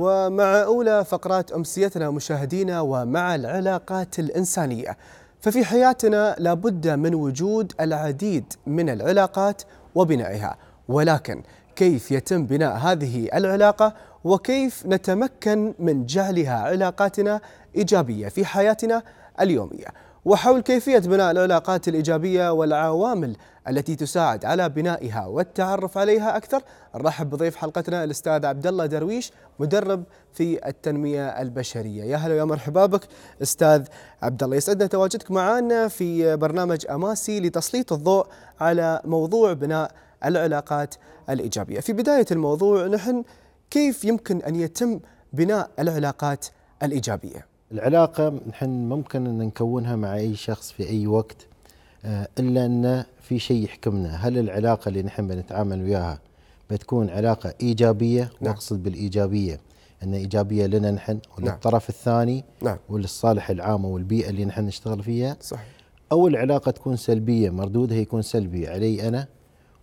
ومع أولى فقرات أمسيتنا مشاهدينا ومع العلاقات الإنسانية ففي حياتنا لابد من وجود العديد من العلاقات وبنائها ولكن كيف يتم بناء هذه العلاقة وكيف نتمكن من جعلها علاقاتنا إيجابية في حياتنا اليومية وحول كيفية بناء العلاقات الإيجابية والعوامل التي تساعد على بنائها والتعرف عليها أكثر نرحب بضيف حلقتنا الأستاذ عبد الله درويش مدرب في التنمية البشرية يا هلا ويا مرحبا بك أستاذ عبد الله يسعدنا تواجدك معنا في برنامج أماسي لتسليط الضوء على موضوع بناء العلاقات الإيجابية في بداية الموضوع نحن كيف يمكن أن يتم بناء العلاقات الإيجابية العلاقة نحن ممكن أن نكونها مع أي شخص في أي وقت آه، إلا أن في شيء يحكمنا هل العلاقة اللي نحن بنتعامل وياها بتكون علاقة إيجابية نعم. وأقصد بالإيجابية أن إيجابية لنا نحن نعم. وللطرف نعم. الثاني نعم. وللصالح العام والبيئة اللي نحن نشتغل فيها صح. أو العلاقة تكون سلبية مردودها يكون سلبي علي أنا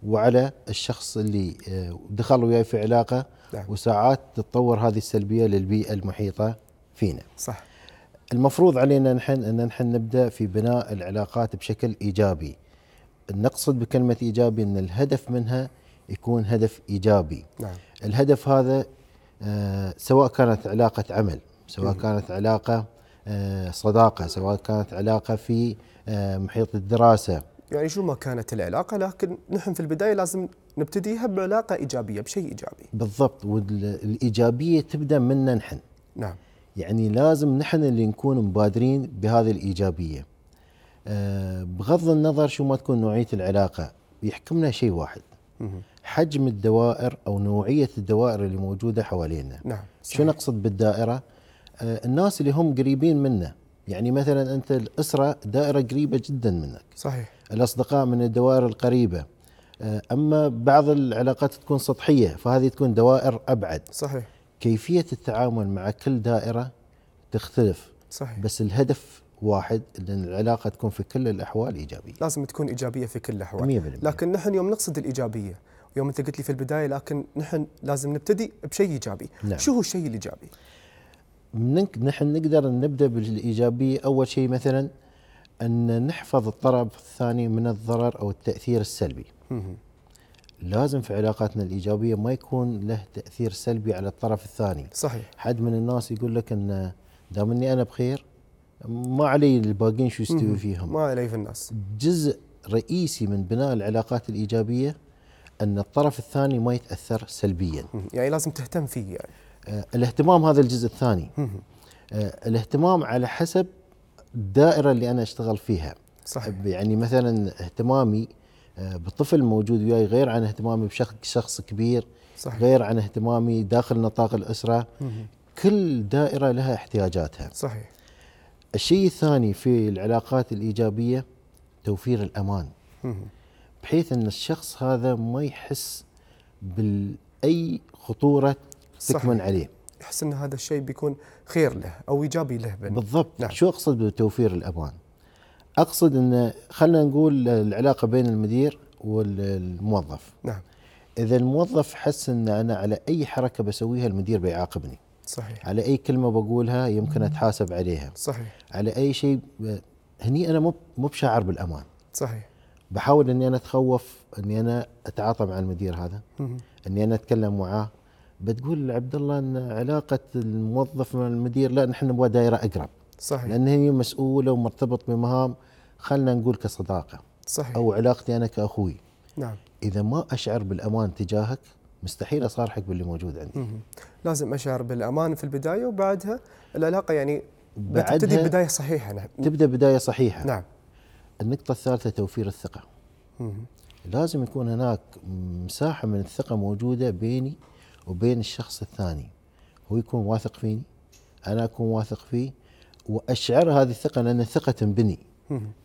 وعلى الشخص اللي آه، دخل وياي في علاقة نعم. وساعات تتطور هذه السلبية للبيئة المحيطة فينا صح المفروض علينا نحن ان نحن نبدا في بناء العلاقات بشكل ايجابي نقصد بكلمه ايجابي ان الهدف منها يكون هدف ايجابي نعم. الهدف هذا آه، سواء كانت علاقه عمل سواء كانت علاقه آه، صداقه سواء كانت علاقه في آه، محيط الدراسه يعني شو ما كانت العلاقه لكن نحن في البدايه لازم نبتديها بعلاقه ايجابيه بشيء ايجابي بالضبط والايجابيه تبدا منا نحن نعم يعني لازم نحن اللي نكون مبادرين بهذه الايجابيه آه، بغض النظر شو ما تكون نوعيه العلاقه يحكمنا شيء واحد حجم الدوائر او نوعيه الدوائر اللي موجوده حوالينا نعم شو نقصد بالدائره آه، الناس اللي هم قريبين منا يعني مثلا انت الاسره دائره قريبه جدا منك صحيح الاصدقاء من الدوائر القريبه آه، اما بعض العلاقات تكون سطحيه فهذه تكون دوائر ابعد صحيح كيفيه التعامل مع كل دائره تختلف صحيح بس الهدف واحد ان العلاقه تكون في كل الاحوال ايجابيه لازم تكون ايجابيه في كل الاحوال 100% لكن نحن يوم نقصد الايجابيه يوم انت قلت لي في البدايه لكن نحن لازم نبتدي بشيء ايجابي نعم. شو هو الشيء الايجابي نحن نقدر نبدا بالايجابيه اول شيء مثلا ان نحفظ الطرف الثاني من الضرر او التاثير السلبي لازم في علاقاتنا الايجابيه ما يكون له تاثير سلبي على الطرف الثاني صحيح حد من الناس يقول لك ان دام اني انا بخير ما علي الباقين شو يستوي فيهم ما علي في الناس جزء رئيسي من بناء العلاقات الايجابيه ان الطرف الثاني ما يتاثر سلبيا يعني لازم تهتم فيه يعني آه الاهتمام هذا الجزء الثاني آه الاهتمام على حسب الدائره اللي انا اشتغل فيها صحيح يعني مثلا اهتمامي آه بطفل موجود وياي غير عن اهتمامي بشخص كبير صحيح. غير عن اهتمامي داخل نطاق الاسره كل دائرة لها احتياجاتها صحيح الشيء الثاني في العلاقات الإيجابية توفير الأمان بحيث أن الشخص هذا ما يحس بأي خطورة تكمن عليه يحس أن هذا الشيء بيكون خير له أو إيجابي له بني. بالضبط نعم. شو أقصد بتوفير الأمان أقصد أن خلينا نقول العلاقة بين المدير والموظف نعم إذا الموظف حس أن أنا على أي حركة بسويها المدير بيعاقبني صحيح على اي كلمه بقولها يمكن اتحاسب عليها صحيح على اي شيء هني انا مو مو بشاعر بالامان صحيح بحاول اني انا اتخوف اني انا اتعاطى مع المدير هذا اني انا اتكلم معاه بتقول عبد الله ان علاقه الموظف مع المدير لا نحن نبغى دائره اقرب صحيح لان هي مسؤوله ومرتبط بمهام خلينا نقول كصداقه صحيح او علاقتي انا كاخوي نعم اذا ما اشعر بالامان تجاهك مستحيل اصارحك باللي موجود عندي مم. لازم اشعر بالامان في البدايه وبعدها العلاقه يعني بعدها تبتدي بدايه صحيحه نعم تبدا بدايه صحيحه نعم النقطه الثالثه توفير الثقه مم. لازم يكون هناك مساحه من الثقه موجوده بيني وبين الشخص الثاني هو يكون واثق فيني انا اكون واثق فيه واشعر هذه الثقه لان الثقه تنبني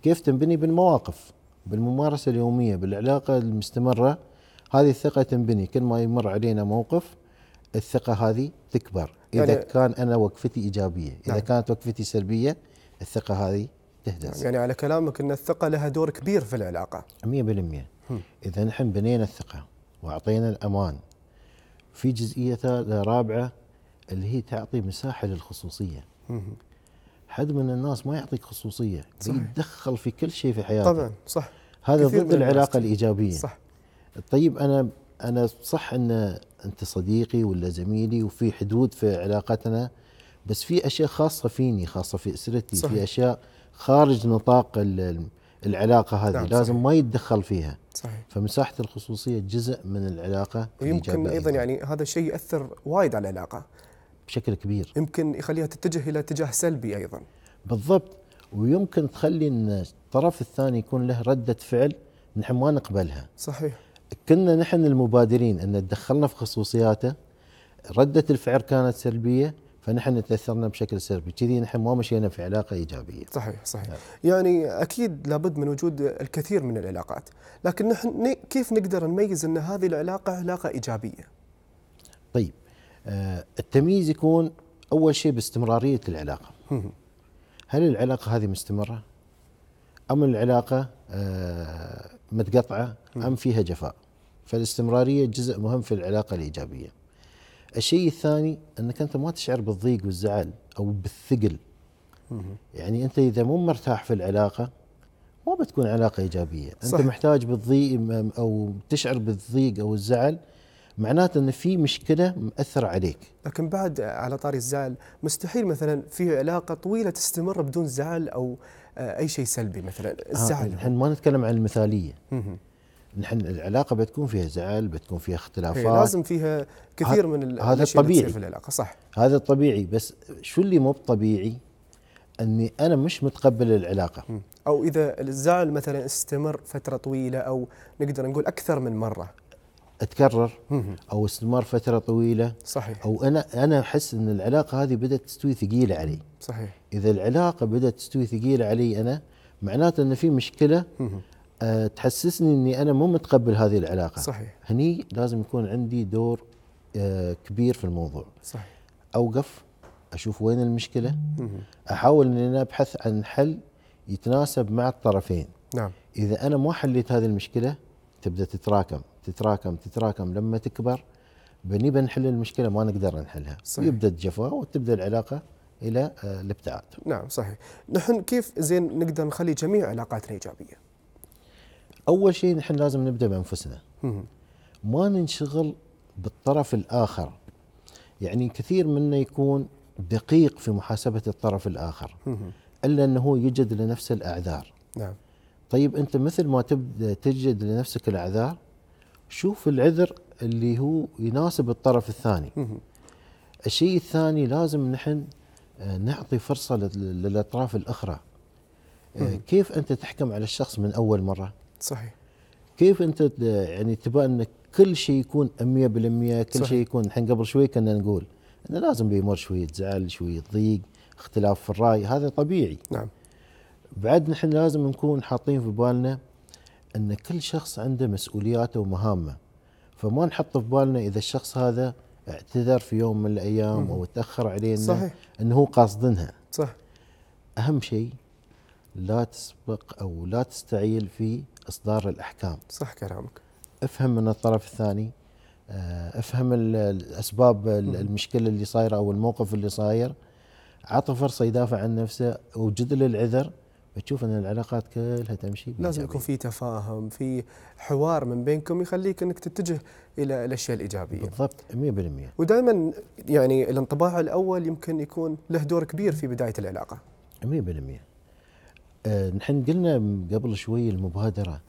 كيف تنبني بالمواقف بالممارسه اليوميه بالعلاقه المستمره هذه الثقه تنبني كل ما يمر علينا موقف الثقه هذه تكبر اذا يعني كان انا وقفتي ايجابيه اذا نعم. كانت وقفتي سلبيه الثقه هذه تهدأ يعني على كلامك ان الثقه لها دور كبير في العلاقه 100% اذا نحن بنينا الثقه واعطينا الامان في جزئيه رابعه اللي هي تعطي مساحه للخصوصيه حد من الناس ما يعطيك خصوصيه يتدخل في كل شيء في حياتك طبعا صح هذا ضد العلاقه الايجابيه صح طيب انا انا صح ان انت صديقي ولا زميلي وفي حدود في علاقتنا بس في اشياء خاصه فيني خاصه في اسرتي صحيح. في اشياء خارج نطاق العلاقه هذه نعم، لازم صحيح. ما يتدخل فيها صحيح فمساحه الخصوصيه جزء من العلاقه ويمكن ايضا يعني هذا الشيء ياثر وايد على العلاقه بشكل كبير يمكن يخليها تتجه الى اتجاه سلبي ايضا بالضبط ويمكن تخلي ان الطرف الثاني يكون له رده فعل نحن ما نقبلها صحيح كنا نحن المبادرين ان تدخلنا في خصوصياته رده الفعل كانت سلبيه فنحن تاثرنا بشكل سلبي، كذي نحن ما مشينا في علاقه ايجابيه. صحيح صحيح، نعم. يعني اكيد لابد من وجود الكثير من العلاقات، لكن نحن كيف نقدر نميز ان هذه العلاقه علاقه ايجابيه؟ طيب آه التمييز يكون اول شيء باستمراريه العلاقه. هل العلاقه هذه مستمره؟ ام العلاقه آه متقطعه؟ ام فيها جفاء؟ فالاستمرارية جزء مهم في العلاقة الإيجابية الشيء الثاني أنك أنت ما تشعر بالضيق والزعل أو بالثقل يعني أنت إذا مو مرتاح في العلاقة ما بتكون علاقة إيجابية صح. أنت محتاج بالضيق أو تشعر بالضيق أو الزعل معناته ان في مشكله مأثره عليك لكن بعد على طاري الزعل مستحيل مثلا في علاقه طويله تستمر بدون زعل او آه، اي شيء سلبي مثلا آه، الزعل آه، ما نتكلم عن المثاليه نحن العلاقه بتكون فيها زعل بتكون فيها اختلافات إيه، لازم فيها كثير من هذا الطبيعي في العلاقه صح هذا الطبيعي بس شو اللي مو طبيعي اني انا مش متقبل العلاقه او اذا الزعل مثلا استمر فتره طويله او نقدر نقول اكثر من مره اتكرر او استمر فتره طويله صحيح او انا انا احس ان العلاقه هذه بدات تستوي ثقيله علي صحيح اذا العلاقه بدات تستوي ثقيله علي انا معناته ان في مشكله آه، تحسسني اني انا مو متقبل هذه العلاقه صحيح هني لازم يكون عندي دور آه، كبير في الموضوع صحيح اوقف اشوف وين المشكله مم. احاول اني انا ابحث عن حل يتناسب مع الطرفين نعم اذا انا ما حليت هذه المشكله تبدا تتراكم تتراكم تتراكم لما تكبر بنبى نحل المشكله ما نقدر نحلها صحيح. يبدا الجفاء وتبدا العلاقه الى آه، الابتعاد نعم صحيح نحن كيف زين نقدر نخلي جميع علاقاتنا ايجابيه اول شيء نحن لازم نبدا بانفسنا ما ننشغل بالطرف الاخر يعني كثير منا يكون دقيق في محاسبه الطرف الاخر الا انه يجد لنفسه الاعذار نعم طيب انت مثل ما تبدا تجد لنفسك الاعذار شوف العذر اللي هو يناسب الطرف الثاني الشيء الثاني لازم نحن آه، نعطي فرصه للاطراف الاخرى آه، كيف انت تحكم على الشخص من اول مره صحيح كيف انت يعني تبى ان كل شيء يكون 100% كل صحيح. شيء يكون الحين قبل شوي كنا نقول انه لازم بيمر شويه زعل شويه ضيق اختلاف في الراي هذا طبيعي نعم بعد نحن لازم نكون حاطين في بالنا ان كل شخص عنده مسؤولياته ومهامه فما نحط في بالنا اذا الشخص هذا اعتذر في يوم من الايام او تاخر علينا صحيح انه هو قاصدنها صح اهم شيء لا تسبق او لا تستعيل في اصدار الاحكام صح كلامك افهم من الطرف الثاني آه، افهم الاسباب المشكله اللي صايره او الموقف اللي صاير عطى فرصه يدافع عن نفسه وجد له العذر بتشوف ان العلاقات كلها تمشي لازم يكون في تفاهم في حوار من بينكم يخليك انك تتجه الى الاشياء الايجابيه بالضبط 100% ودائما يعني الانطباع الاول يمكن يكون له دور كبير في بدايه العلاقه 100% آه، نحن قلنا قبل شوي المبادرة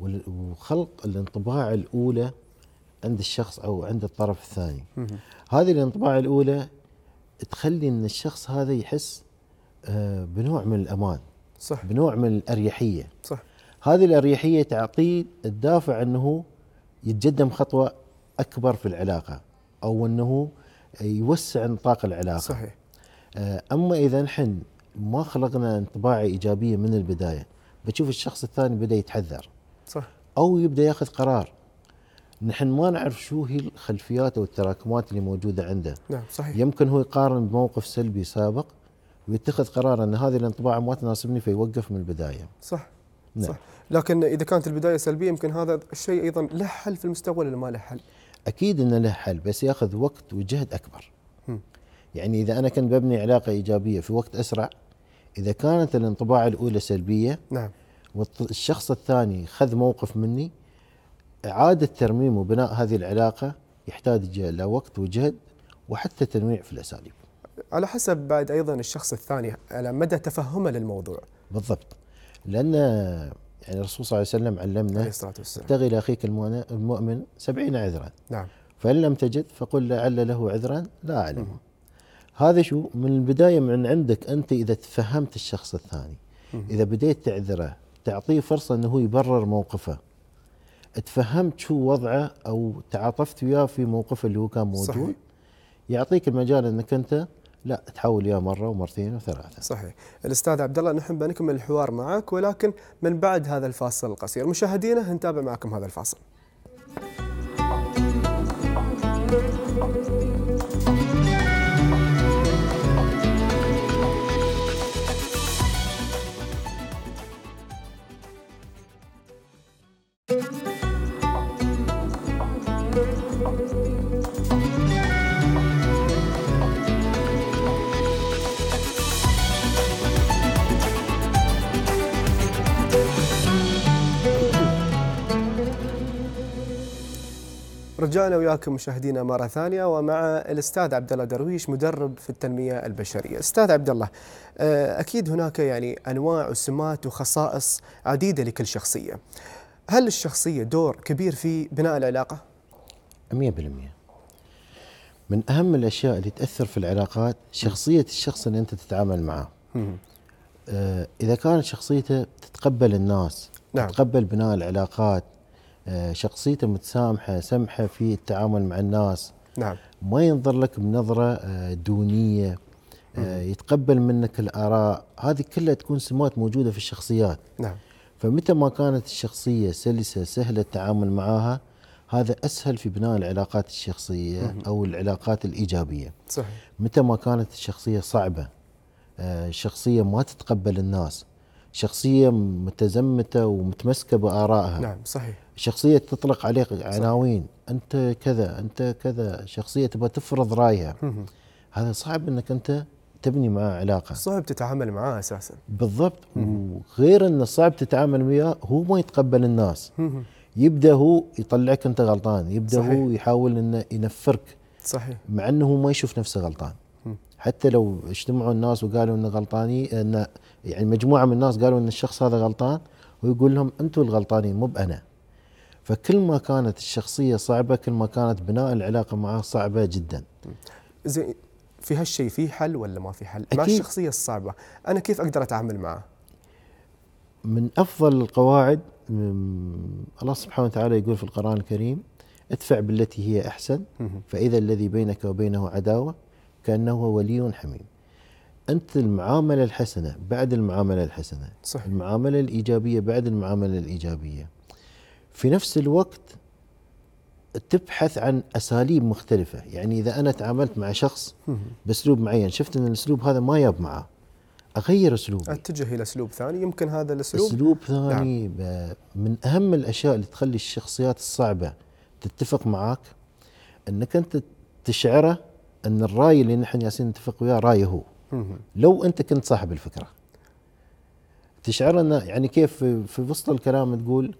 وخلق الانطباع الأولى عند الشخص أو عند الطرف الثاني هذه الانطباع الأولى تخلي أن الشخص هذا يحس آه، بنوع من الأمان صح بنوع من الأريحية صح هذه الأريحية تعطيه الدافع أنه يتقدم خطوة أكبر في العلاقة أو أنه يوسع نطاق العلاقة صحيح آه، أما إذا نحن ما خلقنا انطباع ايجابيه من البدايه بتشوف الشخص الثاني بدا يتحذر صح او يبدا ياخذ قرار نحن ما نعرف شو هي الخلفيات او التراكمات اللي موجوده عنده نعم صحيح يمكن هو يقارن بموقف سلبي سابق ويتخذ قرار ان هذه الانطباع ما تناسبني فيوقف من البدايه صح نعم. صح لكن اذا كانت البدايه سلبيه يمكن هذا الشيء ايضا له حل في المستقبل ولا ما له حل؟ اكيد انه له حل بس ياخذ وقت وجهد اكبر. م. يعني اذا انا كنت ببني علاقه ايجابيه في وقت اسرع اذا كانت الانطباع الاولى سلبيه نعم والشخص الثاني خذ موقف مني اعاده ترميم وبناء هذه العلاقه يحتاج الى وقت وجهد وحتى تنويع في الاساليب. على حسب بعد ايضا الشخص الثاني على مدى تفهمه للموضوع. بالضبط. لان يعني الرسول صلى الله عليه وسلم علمنا عليه الصلاه والسلام ابتغي لاخيك المؤمن سبعين عذرا. نعم. فان لم تجد فقل لعل له عذرا لا اعلمه. هذا شو من البدايه من عندك انت اذا تفهمت الشخص الثاني اذا بديت تعذره تعطيه فرصه انه هو يبرر موقفه تفهمت شو وضعه او تعاطفت وياه في موقفه اللي هو كان موجود صحيح. يعطيك المجال انك انت لا تحول يا مره ومرتين وثلاثه. صحيح، الاستاذ عبد الله نحن بنكمل الحوار معك ولكن من بعد هذا الفاصل القصير، مشاهدينا نتابع معكم هذا الفاصل. رجعنا وياكم مشاهدينا مره ثانيه ومع الاستاذ عبد الله درويش مدرب في التنميه البشريه. استاذ عبد الله آه، اكيد هناك يعني انواع وسمات وخصائص عديده لكل شخصيه. هل الشخصيه دور كبير في بناء العلاقه؟ 100% من اهم الاشياء اللي تاثر في العلاقات شخصيه الشخص اللي انت تتعامل معه. آه، اذا كانت شخصيته تتقبل الناس، نعم. تتقبل بناء العلاقات، آه، شخصيته متسامحه سمحه في التعامل مع الناس نعم ما ينظر لك بنظره آه، دونيه آه، يتقبل منك الاراء هذه كلها تكون سمات موجوده في الشخصيات نعم فمتى ما كانت الشخصيه سلسه سهله التعامل معها هذا اسهل في بناء العلاقات الشخصيه او العلاقات الايجابيه صحيح متى ما كانت الشخصيه صعبه شخصيه ما تتقبل الناس شخصيه متزمته ومتمسكه بارائها نعم صحيح شخصية تطلق عليك عناوين أنت كذا أنت كذا شخصية تبغى تفرض رأيها هذا صعب أنك أنت تبني معاه علاقة صعب تتعامل معاه أساسا بالضبط وغير أنه صعب تتعامل وياه هو ما يتقبل الناس يبدأ هو يطلعك أنت غلطان يبدأ صحيح. هو يحاول أنه ينفرك صحيح مع أنه هو ما يشوف نفسه غلطان حتى لو اجتمعوا الناس وقالوا انه غلطاني ان يعني مجموعه من الناس قالوا ان الشخص هذا غلطان ويقول لهم انتم الغلطانين مو بانا فكل ما كانت الشخصيه صعبه كل ما كانت بناء العلاقه معه صعبه جدا زين في هالشيء في حل ولا ما في حل أكيد. مع الشخصيه الصعبه انا كيف اقدر اتعامل معه من افضل القواعد الله سبحانه وتعالى يقول في القران الكريم ادفع بالتي هي احسن فاذا الذي بينك وبينه عداوه كانه ولي حميم انت المعامله الحسنه بعد المعامله الحسنه صحيح. المعامله الايجابيه بعد المعامله الايجابيه في نفس الوقت تبحث عن اساليب مختلفه يعني اذا انا تعاملت مع شخص باسلوب معين شفت ان الاسلوب هذا ما ياب معه اغير اسلوبي اتجه الى اسلوب ثاني يمكن هذا الاسلوب اسلوب نعم. ثاني نعم. من اهم الاشياء اللي تخلي الشخصيات الصعبه تتفق معاك انك انت تشعره ان الراي اللي نحن ياسين نتفق وياه رايه هو لو انت كنت صاحب الفكره تشعر انه يعني كيف في وسط الكلام تقول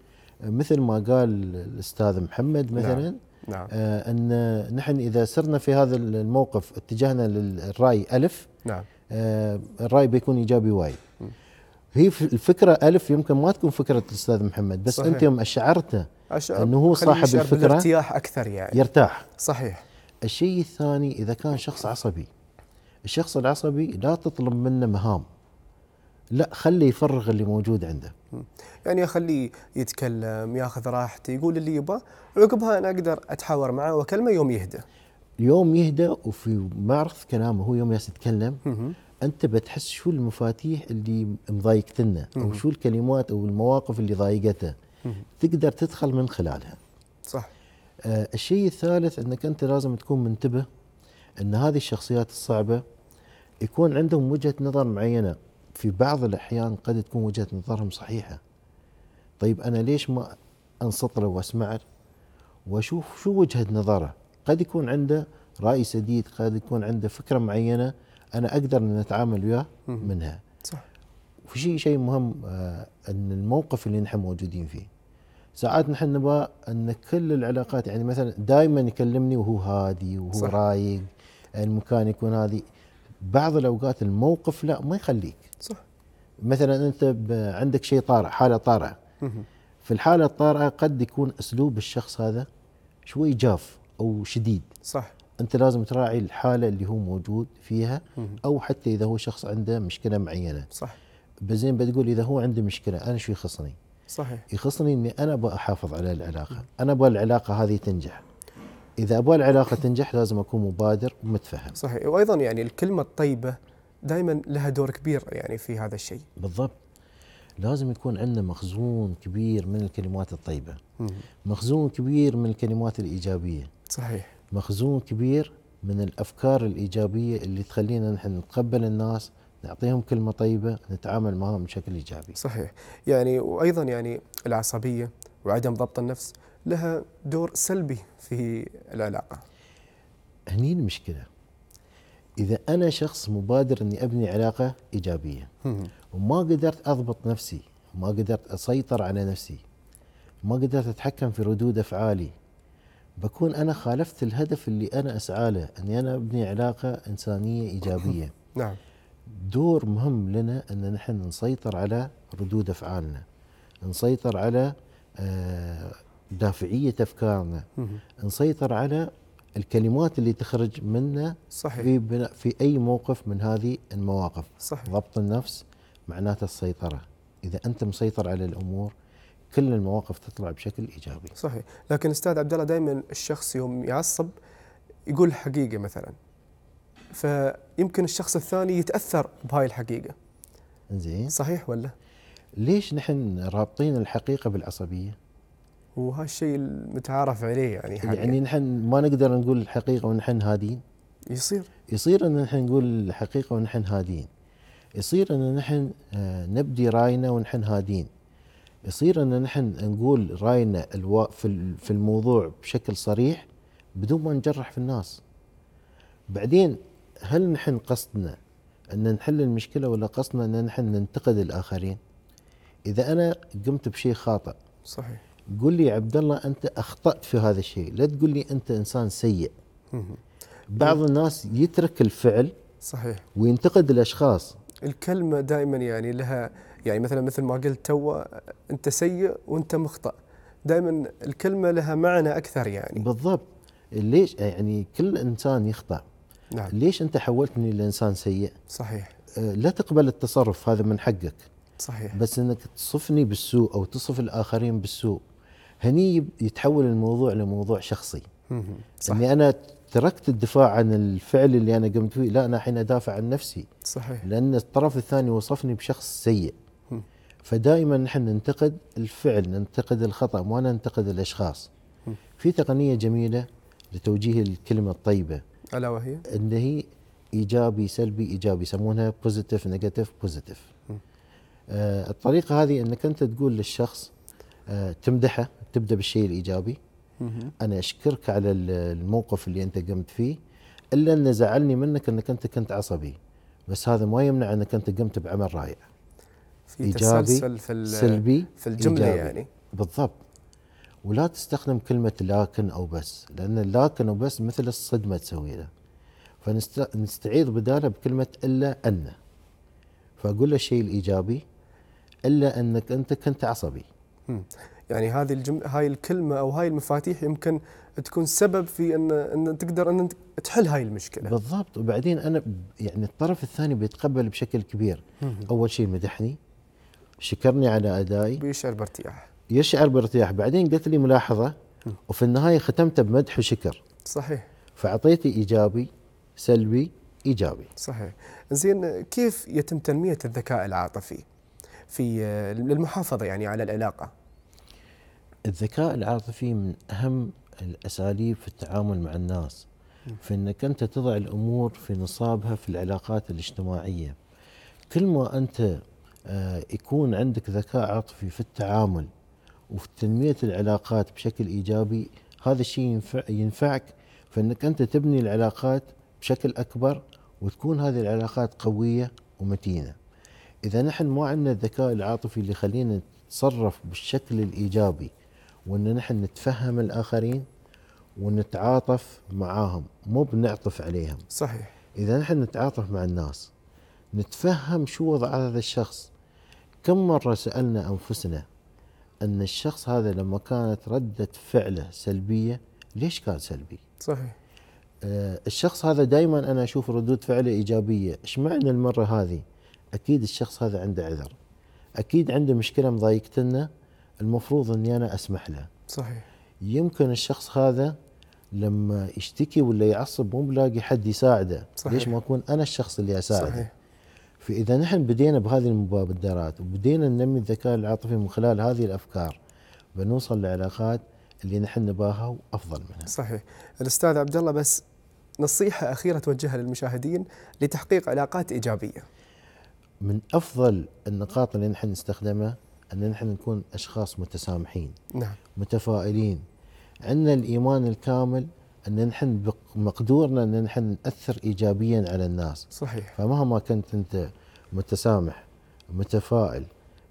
مثل ما قال الاستاذ محمد نعم، مثلا نعم. نعم. آه ان نحن اذا سرنا في هذا الموقف اتجهنا للراي الف نعم آه الراي بيكون ايجابي وايد هي الفكره الف يمكن ما تكون فكره الاستاذ محمد بس صحيح. انت يوم اشعرته أشعر انه هو صاحب الفكره بارتياح اكثر يعني يرتاح صحيح الشيء الثاني اذا كان شخص عصبي الشخص العصبي لا تطلب منه مهام لا خليه يفرغ اللي موجود عنده يعني اخليه يتكلم ياخذ راحته يقول اللي يبغى عقبها انا اقدر اتحاور معه واكلمه يوم يهدى يوم يهدى وفي معرض كلامه هو يوم يتكلم انت بتحس شو المفاتيح اللي مضايقتنا او شو الكلمات او المواقف اللي ضايقته تقدر تدخل من خلالها صح آه الشيء الثالث انك انت لازم تكون منتبه ان هذه الشخصيات الصعبه يكون عندهم وجهه نظر معينه في بعض الأحيان قد تكون وجهة نظرهم صحيحة طيب أنا ليش ما أنصت له وأسمع له وأشوف شو وجهة نظره قد يكون عنده رأي سديد قد يكون عنده فكرة معينة أنا أقدر أن أتعامل وياه منها صح وفي شيء مهم آه، أن الموقف اللي نحن موجودين فيه ساعات نحن نبغى أن كل العلاقات يعني مثلا دائما يكلمني وهو هادي وهو صح. رايق المكان يكون هادي بعض الأوقات الموقف لا ما يخليك مثلا انت عندك شيء طارئ حاله طارئه في الحاله الطارئه قد يكون اسلوب الشخص هذا شوي جاف او شديد صح انت لازم تراعي الحاله اللي هو موجود فيها او حتى اذا هو شخص عنده مشكله معينه صح بزين بتقول اذا هو عنده مشكله انا شو يخصني صحيح يخصني اني انا ابغى احافظ على العلاقه انا ابغى العلاقه هذه تنجح اذا ابغى العلاقه تنجح لازم اكون مبادر ومتفهم صحيح وايضا يعني الكلمه الطيبه دائما لها دور كبير يعني في هذا الشيء بالضبط لازم يكون عندنا مخزون كبير من الكلمات الطيبة مخزون كبير من الكلمات الإيجابية صحيح مخزون كبير من الأفكار الإيجابية اللي تخلينا نحن نتقبل الناس نعطيهم كلمة طيبة نتعامل معهم بشكل إيجابي صحيح يعني وأيضا يعني العصبية وعدم ضبط النفس لها دور سلبي في العلاقة هني المشكلة اذا انا شخص مبادر اني ابني علاقه ايجابيه وما قدرت اضبط نفسي ما قدرت اسيطر على نفسي ما قدرت اتحكم في ردود افعالي بكون انا خالفت الهدف اللي انا اسعى له اني انا ابني علاقه انسانيه ايجابيه نعم دور مهم لنا ان نحن نسيطر على ردود افعالنا نسيطر على آه، دافعيه افكارنا نسيطر على الكلمات اللي تخرج منا صحيح في بناء في اي موقف من هذه المواقف صحيح ضبط النفس معناته السيطره اذا انت مسيطر على الامور كل المواقف تطلع بشكل ايجابي صحيح لكن استاذ عبد الله دائما الشخص يوم يعصب يقول حقيقه مثلا فيمكن الشخص الثاني يتاثر بهاي الحقيقه زين صحيح ولا ليش نحن رابطين الحقيقه بالعصبيه وهالشيء المتعارف عليه يعني حقيقة. يعني نحن ما نقدر نقول الحقيقه ونحن هادين يصير يصير ان نحن نقول الحقيقه ونحن هادين يصير ان نحن آه، نبدي راينا ونحن هادين يصير ان نحن نقول راينا في الموضوع بشكل صريح بدون ما نجرح في الناس بعدين هل نحن قصدنا ان نحل المشكله ولا قصدنا ان نحن ننتقد الاخرين اذا انا قمت بشيء خاطئ صحيح قل لي عبد الله انت اخطات في هذا الشيء لا تقول لي انت انسان سيء بعض الناس يترك الفعل صحيح وينتقد الاشخاص الكلمه دائما يعني لها يعني مثلا مثل ما قلت تو انت سيء وانت مخطئ دائما الكلمه لها معنى اكثر يعني بالضبط ليش يعني كل انسان يخطا نعم. ليش انت حولتني لانسان سيء صحيح أه، لا تقبل التصرف هذا من حقك صحيح بس انك تصفني بالسوء او تصف الاخرين بالسوء هني يتحول الموضوع لموضوع شخصي صح. اني انا تركت الدفاع عن الفعل اللي انا قمت فيه لا انا الحين ادافع عن نفسي صحيح لان الطرف الثاني وصفني بشخص سيء فدائما نحن ننتقد الفعل ننتقد الخطا ما ننتقد الاشخاص في تقنيه جميله لتوجيه الكلمه الطيبه الا وهي ان هي ايجابي سلبي ايجابي يسمونها بوزيتيف نيجاتيف بوزيتيف الطريقه هذه انك انت تقول للشخص آه، تمدحه تبدا بالشيء الايجابي انا اشكرك على الموقف اللي انت قمت فيه الا انه زعلني منك انك انت كنت عصبي بس هذا ما يمنع انك انت قمت بعمل رائع في ايجابي تسلسل في سلبي في الجمله إيجابي. يعني بالضبط ولا تستخدم كلمه لكن او بس لان لكن او بس مثل الصدمه تسوي له فنستعيض بداله بكلمه الا ان فاقول له الشيء الايجابي الا انك انت كنت عصبي يعني هذه الجم... هاي الكلمه او هاي المفاتيح يمكن تكون سبب في ان ان تقدر ان تحل هاي المشكله بالضبط وبعدين انا يعني الطرف الثاني بيتقبل بشكل كبير اول شيء مدحني شكرني على ادائي بيشعر بارتياح يشعر بارتياح بعدين قلت لي ملاحظه وفي النهايه ختمت بمدح وشكر صحيح فاعطيتي ايجابي سلبي ايجابي صحيح زين كيف يتم تنميه الذكاء العاطفي في آه، للمحافظه يعني على العلاقه الذكاء العاطفي من اهم الاساليب في التعامل مع الناس في انك انت تضع الامور في نصابها في العلاقات الاجتماعيه كل ما انت آه، يكون عندك ذكاء عاطفي في التعامل وفي تنميه العلاقات بشكل ايجابي هذا الشيء ينفع ينفعك فانك انت تبني العلاقات بشكل اكبر وتكون هذه العلاقات قويه ومتينه. اذا نحن ما عندنا الذكاء العاطفي اللي يخلينا نتصرف بالشكل الايجابي وان نحن نتفهم الاخرين ونتعاطف معاهم مو بنعطف عليهم صحيح اذا نحن نتعاطف مع الناس نتفهم شو وضع هذا الشخص كم مره سالنا انفسنا ان الشخص هذا لما كانت رده فعله سلبيه ليش كان سلبي صحيح آه الشخص هذا دائما انا اشوف ردود فعله ايجابيه ايش معنى المره هذه اكيد الشخص هذا عنده عذر اكيد عنده مشكله مضايقتنا المفروض اني انا اسمح له صحيح يمكن الشخص هذا لما يشتكي ولا يعصب مو بلاقي حد يساعده صحيح. ليش ما اكون انا الشخص اللي اساعده صحيح. فاذا نحن بدينا بهذه المبادرات وبدينا ننمي الذكاء العاطفي من خلال هذه الافكار بنوصل لعلاقات اللي نحن نباها وافضل منها. صحيح. الاستاذ عبد الله بس نصيحه اخيره توجهها للمشاهدين لتحقيق علاقات ايجابيه. من افضل النقاط اللي نحن نستخدمها ان نحن نكون اشخاص متسامحين نعم متفائلين عندنا الايمان الكامل ان نحن بمقدورنا ان نحن ناثر ايجابيا على الناس صحيح فمهما كنت انت متسامح متفائل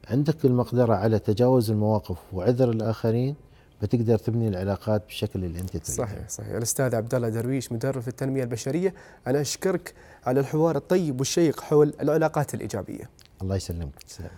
عندك المقدره على تجاوز المواقف وعذر الاخرين بتقدر تبني العلاقات بالشكل اللي انت تريده. صحيح صحيح، الاستاذ عبد الله درويش مدرب في التنميه البشريه، انا اشكرك على الحوار الطيب والشيق حول العلاقات الايجابيه. الله يسلمك.